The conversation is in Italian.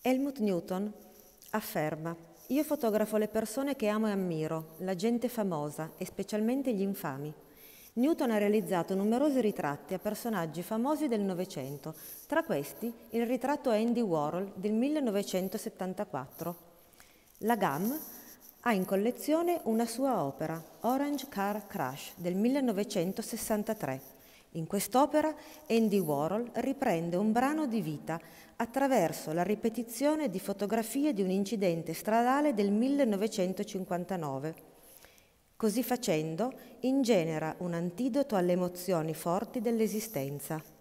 Helmut Newton afferma, io fotografo le persone che amo e ammiro, la gente famosa e specialmente gli infami. Newton ha realizzato numerosi ritratti a personaggi famosi del Novecento, tra questi il ritratto Andy Warhol del 1974. La GAM ha in collezione una sua opera, Orange Car Crash del 1963 in quest'opera Andy Warhol riprende un brano di vita attraverso la ripetizione di fotografie di un incidente stradale del 1959. Così facendo ingenera un antidoto alle emozioni forti dell'esistenza.